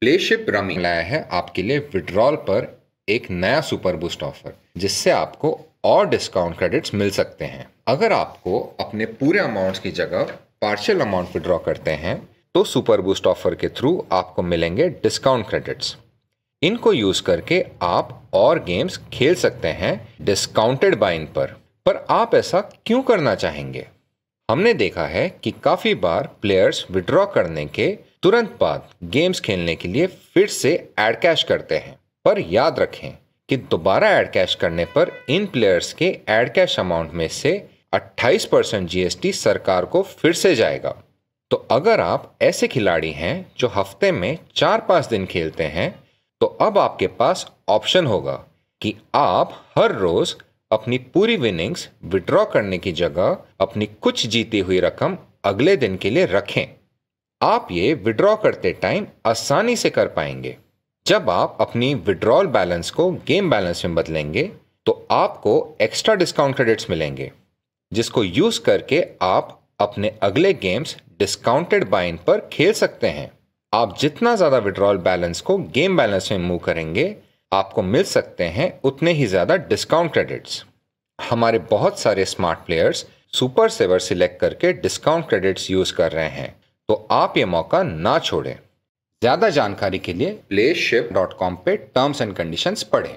प्लेशिप rummy लाया है आपके लिए विड्रॉल पर एक नया सुपर बूस्ट ऑफर जिससे आपको और डिस्काउंट क्रेडिट्स मिल सकते हैं अगर आपको अपने पूरे अमाउंट्स की जगह पार्शियल अमाउंट विड्रॉ करते हैं तो सुपर बूस्ट ऑफर के थ्रू आपको मिलेंगे डिस्काउंट क्रेडिट्स इनको यूज करके आप और गेम्स खेल सकते हैं डिस्काउंटेड बाइन पर पर आप ऐसा क्यों करना चाहेंगे हमने देखा है कि काफ़ी बार प्लेयर्स विड्रॉ करने के तुरंत बाद गेम्स खेलने के लिए फिर से एड कैश करते हैं पर याद रखें कि दोबारा एड कैश करने पर इन प्लेयर्स के एड कैश अमाउंट में से 28 परसेंट जीएसटी सरकार को फिर से जाएगा तो अगर आप ऐसे खिलाड़ी हैं जो हफ्ते में चार पाँच दिन खेलते हैं तो अब आपके पास ऑप्शन होगा कि आप हर रोज़ अपनी पूरी विनिंग्स विड्रॉ करने की जगह अपनी कुछ जीती हुई रकम अगले दिन के लिए रखें आप ये विड्रॉ करते टाइम आसानी से कर पाएंगे जब आप अपनी विड्रॉल बैलेंस को गेम बैलेंस में बदलेंगे तो आपको एक्स्ट्रा डिस्काउंट क्रेडिट्स मिलेंगे जिसको यूज करके आप अपने अगले गेम्स डिस्काउंटेड बाइन पर खेल सकते हैं आप जितना ज़्यादा विड्रॉल बैलेंस को गेम बैलेंस में मूव करेंगे आपको मिल सकते हैं उतने ही ज़्यादा डिस्काउंट क्रेडिट्स हमारे बहुत सारे smart players super saver select करके डिस्काउंट क्रेडिट्स यूज़ कर रहे हैं तो आप ये मौका ना छोड़ें ज़्यादा जानकारी के लिए प्ले डॉट कॉम पर टर्म्स एंड कंडीशंस पढ़ें